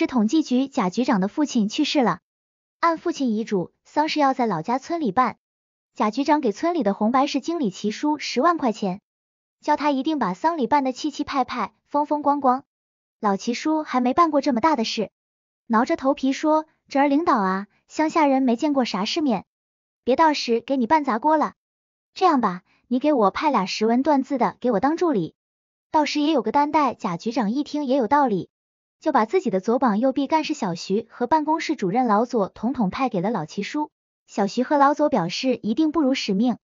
是统计局贾局长的父亲去世了，按父亲遗嘱，丧事要在老家村里办。贾局长给村里的红白事经理齐叔十万块钱，叫他一定把丧礼办得气气派派，风风光光。老齐叔还没办过这么大的事，挠着头皮说：“侄儿，领导啊，乡下人没见过啥世面，别到时给你办砸锅了。这样吧，你给我派俩识文断字的给我当助理，到时也有个担待。”贾局长一听也有道理。就把自己的左膀右臂干事小徐和办公室主任老左统统派给了老齐叔。小徐和老左表示一定不辱使命，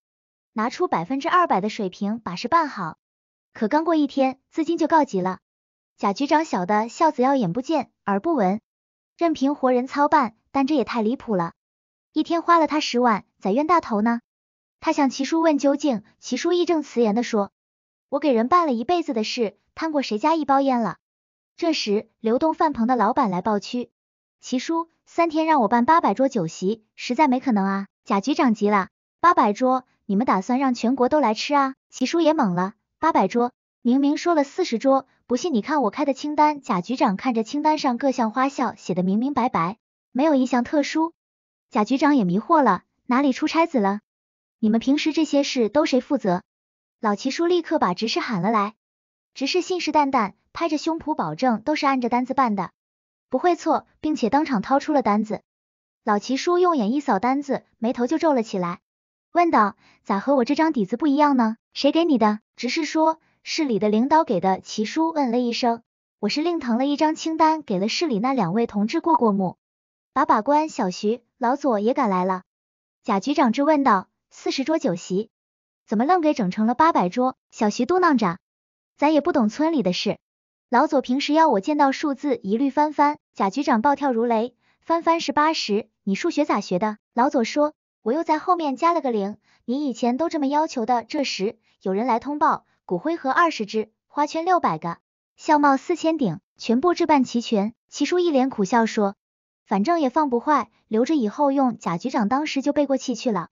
拿出百分之二百的水平把事办好。可刚过一天，资金就告急了。贾局长晓得孝子要眼不见耳不闻，任凭活人操办，但这也太离谱了。一天花了他十万，宰冤大头呢。他向齐叔问究竟，齐叔义正词严的说：“我给人办了一辈子的事，贪过谁家一包烟了？”这时，流动饭棚的老板来报区，齐叔，三天让我办八百桌酒席，实在没可能啊！贾局长急了，八百桌，你们打算让全国都来吃啊？齐叔也懵了，八百桌，明明说了四十桌，不信你看我开的清单。贾局长看着清单上各项花销写的明明白白，没有一项特殊。贾局长也迷惑了，哪里出差子了？你们平时这些事都谁负责？老齐叔立刻把执事喊了来，执事信誓旦旦。拍着胸脯保证都是按着单子办的，不会错，并且当场掏出了单子。老齐叔用眼一扫单子，眉头就皱了起来，问道：“咋和我这张底子不一样呢？谁给你的？”执事说：“市里的领导给的。”齐叔嗯了一声：“我是另腾了一张清单，给了市里那两位同志过过目，把把关。”小徐、老左也赶来了。贾局长质问道：“四十桌酒席，怎么愣给整成了八百桌？”小徐嘟囔着：“咱也不懂村里的事。”老左平时要我见到数字一律翻翻，贾局长暴跳如雷，翻翻是八十，你数学咋学的？老左说，我又在后面加了个零，你以前都这么要求的。这时有人来通报，骨灰盒二十只，花圈六百个，孝帽四千顶，全部置办齐全。齐叔一脸苦笑说，反正也放不坏，留着以后用。贾局长当时就背过气去了。